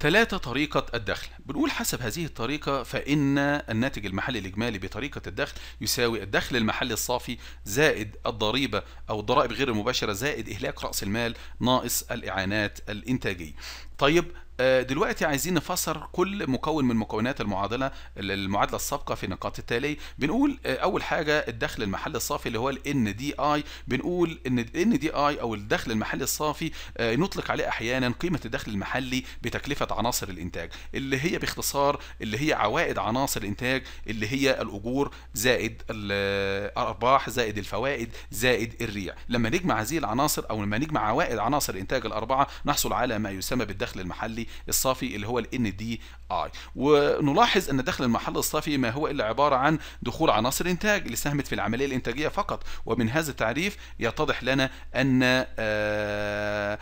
ثلاثة طريقة الدخل بنقول حسب هذه الطريقة فإن الناتج المحلي الإجمالي بطريقة الدخل يساوي الدخل المحلي الصافي زائد الضريبة أو الضرائب غير المباشرة زائد إهلاك رأس المال ناقص الإعانات الإنتاجية طيب آه، دلوقتي عايزين نفسر كل مكون من مكونات المعادله المعادله السابقه في النقاط التاليه بنقول آه، اول حاجه الدخل المحلي الصافي اللي هو ال دي اي بنقول ان ال دي اي او الدخل المحلي الصافي آه، نطلق عليه احيانا قيمه الدخل المحلي بتكلفه عناصر الانتاج اللي هي باختصار اللي هي عوائد عناصر الانتاج اللي هي الاجور زائد الارباح زائد الفوائد زائد الريع لما نجمع هذه العناصر او لما نجمع عوائد عناصر الانتاج الاربعه نحصل على ما يسمى بالدخل المحلي الصافي اللي هو ال NDI ونلاحظ أن دخل المحل الصافي ما هو إلا عبارة عن دخول عناصر إنتاج اللي ساهمت في العملية الإنتاجية فقط ومن هذا التعريف يتضح لنا أن آه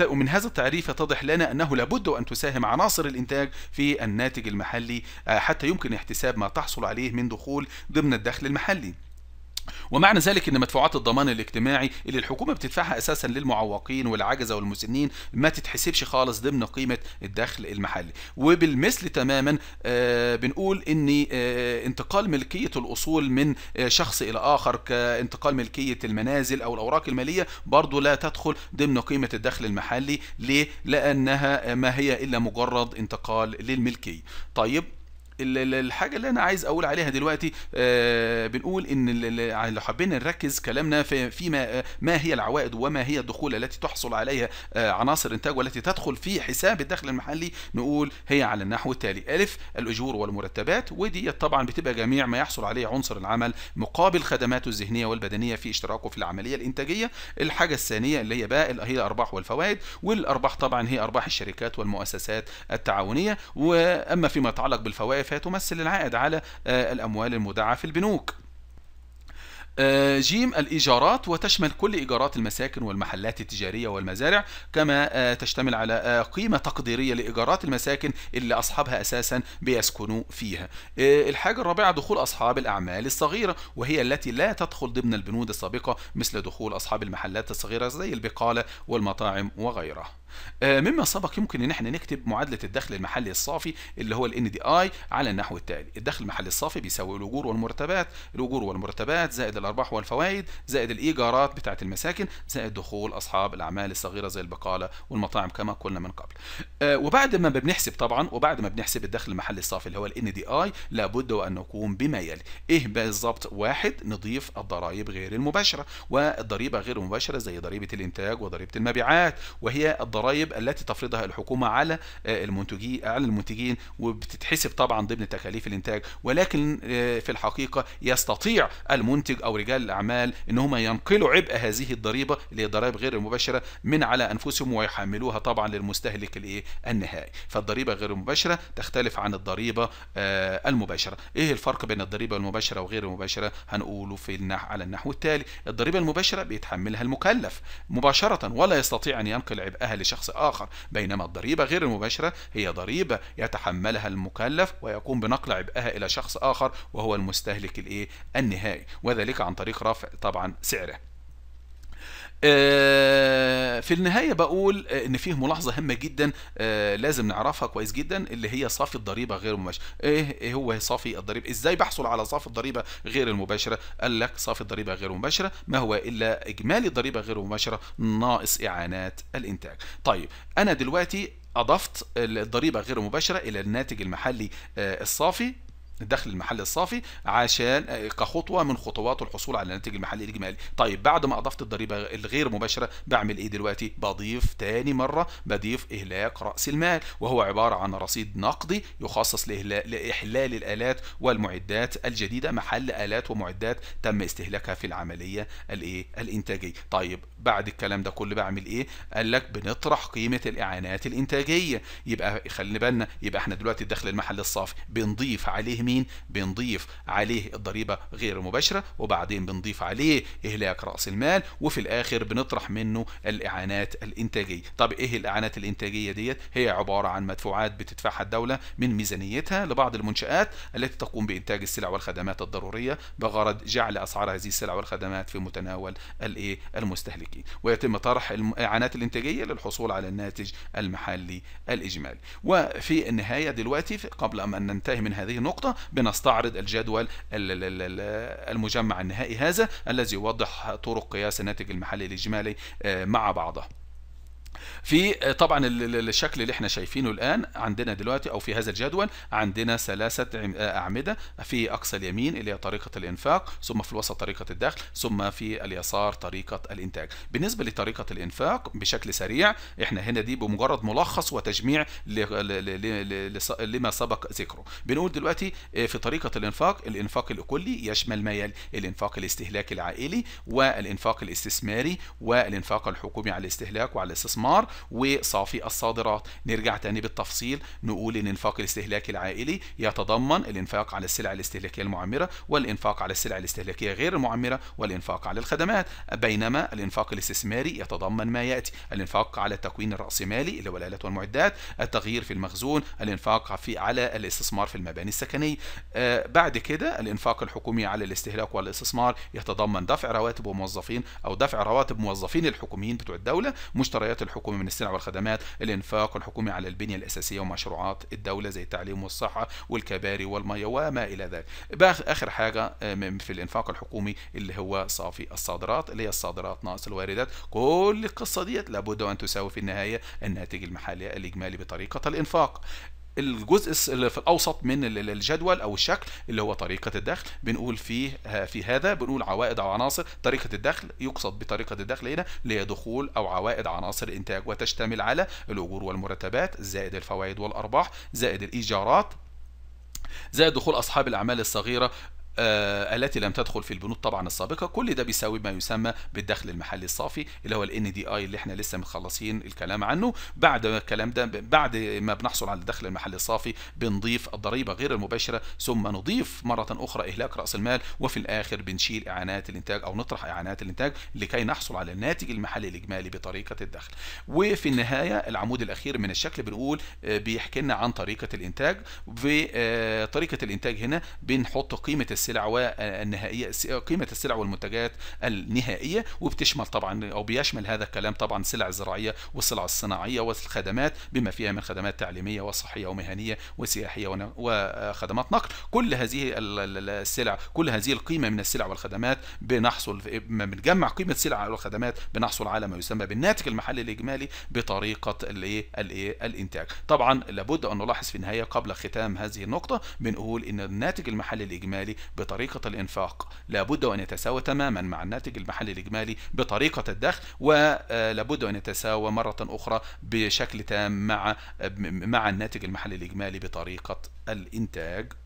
ومن هذا التعريف يتضح لنا أنه لابد أن تساهم عناصر الإنتاج في الناتج المحلي آه، حتى يمكن احتساب ما تحصل عليه من دخول ضمن الدخل المحلي ومعنى ذلك ان مدفوعات الضمان الاجتماعي اللي الحكومه بتدفعها اساسا للمعوقين والعجزه والمسنين ما تتحسبش خالص ضمن قيمه الدخل المحلي وبالمثل تماما آه، بنقول ان آه، انتقال ملكيه الاصول من آه، شخص الى اخر كانتقال ملكيه المنازل او الاوراق الماليه برضو لا تدخل ضمن قيمه الدخل المحلي ليه لانها ما هي الا مجرد انتقال للملكيه طيب الحاجه اللي انا عايز اقول عليها دلوقتي آه، بنقول ان لو حبينا نركز كلامنا في فيما ما هي العوائد وما هي الدخول التي تحصل عليها آه، عناصر الانتاج والتي تدخل في حساب الدخل المحلي نقول هي على النحو التالي الف الاجور والمرتبات ودي طبعا بتبقى جميع ما يحصل عليه عنصر العمل مقابل خدماته الذهنيه والبدنيه في اشتراكه في العمليه الانتاجيه الحاجه الثانيه اللي هي بقى هي الارباح والفوائد والارباح طبعا هي ارباح الشركات والمؤسسات التعاونيه واما فيما يتعلق بالفوائد فتمثل العائد على آه، الأموال المودعة في البنوك آه، جيم الإيجارات وتشمل كل إيجارات المساكن والمحلات التجارية والمزارع كما آه، تشتمل على آه، قيمة تقديرية لإيجارات المساكن اللي أصحابها أساسا بيسكنوا فيها الحاجة الرابعة دخول أصحاب الأعمال الصغيرة وهي التي لا تدخل ضمن البنود السابقة مثل دخول أصحاب المحلات الصغيرة زي البقالة والمطاعم وغيرها مما سبق يمكن ان احنا نكتب معادله الدخل المحلي الصافي اللي هو ال دي اي على النحو التالي الدخل المحلي الصافي بيساوي الاجور والمرتبات الاجور والمرتبات زائد الأرباح والفوائد زائد الإيجارات بتاعة المساكن زائد دخول أصحاب الأعمال الصغيرة زي البقالة والمطاعم كما قلنا من قبل آه، وبعد ما بنحسب طبعا وبعد ما بنحسب الدخل المحلي الصافي اللي هو دي NDI لابد وأن نقوم بما يلي إيه بالظبط واحد نضيف الضرائب غير المباشرة والضريبة غير المباشرة زي ضريبة الإنتاج وضريبة المبيعات وهي الضرائب التي تفرضها الحكومة على آه، المنتجين على المنتجين وبتتحسب طبعا ضمن تكاليف الإنتاج ولكن آه، في الحقيقة يستطيع المنتج أو رجال الاعمال ان هم ينقلوا عبء هذه الضريبه اللي هي الضرائب غير المباشره من على انفسهم ويحملوها طبعا للمستهلك الايه النهائي فالضريبه غير المباشره تختلف عن الضريبه آه المباشره ايه الفرق بين الضريبه المباشره وغير المباشره هنقوله في النح على النحو التالي الضريبه المباشره بيتحملها المكلف مباشره ولا يستطيع ان ينقل عبئها لشخص اخر بينما الضريبه غير المباشره هي ضريبه يتحملها المكلف ويقوم بنقل عبئها الى شخص اخر وهو المستهلك الايه النهائي وذلك عن طريق رفع طبعا سعره آه، في النهايه بقول آه، ان فيه ملاحظه هامه جدا آه، لازم نعرفها كويس جدا اللي هي صافي الضريبه غير المباشره إيه،, ايه هو صافي الضريبه ازاي بحصل على صافي الضريبه غير المباشره قال لك صافي الضريبه غير المباشره ما هو الا اجمالي الضريبه غير المباشره ناقص اعانات الانتاج طيب انا دلوقتي اضفت الضريبه غير المباشره الى الناتج المحلي الصافي الدخل المحلي الصافي عشان آه، كخطوه من خطوات الحصول على الناتج المحلي الاجمالي طيب بعد ما اضفت الضريبه الغير مباشره بعمل ايه دلوقتي بضيف تاني مره بضيف اهلاك راس المال وهو عباره عن رصيد نقدي يخصص لاحلال الالات والمعدات الجديده محل الات ومعدات تم استهلاكها في العمليه الايه الانتاجيه طيب بعد الكلام ده كله بعمل ايه قال لك بنطرح قيمه الاعانات الانتاجيه يبقى خلينا بالنا يبقى احنا دلوقتي الدخل المحلي الصافي بنضيف عليه مين بنضيف عليه الضريبه غير المباشره وبعدين بنضيف عليه اهلاك راس المال وفي الاخر بنطرح منه الاعانات الانتاجيه طب ايه الاعانات الانتاجيه ديت هي عباره عن مدفوعات بتدفعها الدوله من ميزانيتها لبعض المنشات التي تقوم بانتاج السلع والخدمات الضروريه بغرض جعل اسعار هذه السلع والخدمات في متناول الايه المستهلكين ويتم طرح الاعانات الانتاجيه للحصول على الناتج المحلي الاجمالي وفي النهايه دلوقتي قبل ان ننتهي من هذه النقطه بنستعرض الجدول المجمع النهائي هذا الذي يوضح طرق قياس الناتج المحلي الإجمالي آه، مع بعضها في آه، طبعا الشكل اللي احنا شايفينه الان عندنا دلوقتي او في هذا الجدول عندنا ثلاثه آه، اعمده في اقصى اليمين اللي هي طريقه الانفاق ثم في الوسط طريقه الدخل ثم في اليسار طريقه الانتاج بالنسبه لطريقه الانفاق بشكل سريع احنا هنا دي بمجرد ملخص وتجميع لما سبق ذكره بنقول دلوقتي آه، في طريقه الانفاق الانفاق الكلي يشمل ما يلي الانفاق الاستهلاكي العائلي والانفاق الاستثماري والانفاق الحكومي على الاستهلاك وعلى الاستثمار الاستثمار وصافي الصادرات نرجع تاني بالتفصيل نقول ان انفاق الاستهلاكي العائلي يتضمن الانفاق على السلع الاستهلاكيه المعمره والانفاق على السلع الاستهلاكيه غير المعمره والانفاق على الخدمات بينما الانفاق الاستثماري يتضمن ما ياتي الانفاق على التكوين الراسمالي اللي هو الالات والمعدات التغيير في المخزون الانفاق في على الاستثمار في المباني السكنيه آه بعد كده الانفاق الحكومي على الاستهلاك والاستثمار يتضمن دفع رواتب وموظفين او دفع رواتب موظفين الحكوميين بتوع الدوله مشتريات الحكومية الحكومي من السلع والخدمات الإنفاق الحكومي على البنية الأساسية ومشروعات الدولة زي التعليم والصحة والكباري والمية وما إلى ذلك آخر حاجة آه، في الإنفاق الحكومي اللي هو صافي الصادرات اللي هي الصادرات ناقص الواردات كل القصة ديت لابد أن تساوي في النهاية الناتج المحلي الإجمالي بطريقة الإنفاق الجزء اللي في الاوسط من الجدول او الشكل اللي هو طريقه الدخل بنقول فيه آه، في هذا بنقول عوائد او عناصر طريقه الدخل يقصد بطريقه الدخل هنا اللي هي دخول او عوائد عناصر الانتاج وتشتمل على الاجور والمرتبات زائد الفوائد والارباح زائد الايجارات زائد دخول اصحاب الاعمال الصغيره آه، التي لم تدخل في البنود طبعا السابقه كل ده بيساوي ما يسمى بالدخل المحلي الصافي اللي هو الان دي اي اللي احنا لسه مخلصين الكلام عنه بعد الكلام ده بعد ما بنحصل على الدخل المحلي الصافي بنضيف الضريبه غير المباشره ثم نضيف مره اخرى اهلاك راس المال وفي الاخر بنشيل اعانات الانتاج او نطرح اعانات الانتاج لكي نحصل على الناتج المحلي الاجمالي بطريقه الدخل وفي النهايه العمود الاخير من الشكل بنقول آه، بيحكي لنا عن طريقه الانتاج في آه، طريقه الانتاج هنا بنحط قيمه السلع والنهائيه قيمه السلع والمنتجات النهائيه وبتشمل طبعا او بيشمل هذا الكلام طبعا السلع الزراعيه والسلع الصناعيه والخدمات بما فيها من خدمات تعليميه وصحيه ومهنيه وسياحيه وخدمات نقل كل هذه السلع كل هذه القيمه من السلع والخدمات بنحصل بنجمع قيمه السلع والخدمات بنحصل على ما يسمى بالناتج المحلي الاجمالي بطريقه الايه الايه الانتاج طبعا لابد ان نلاحظ في النهايه قبل ختام هذه النقطه بنقول ان الناتج المحلي الاجمالي بطريقة الإنفاق لابد أن يتساوى تماما مع الناتج المحلي الإجمالي بطريقة الدخل ولابد آه، أن يتساوى مرة أخرى بشكل تام مع مع الناتج المحلي الإجمالي بطريقة الإنتاج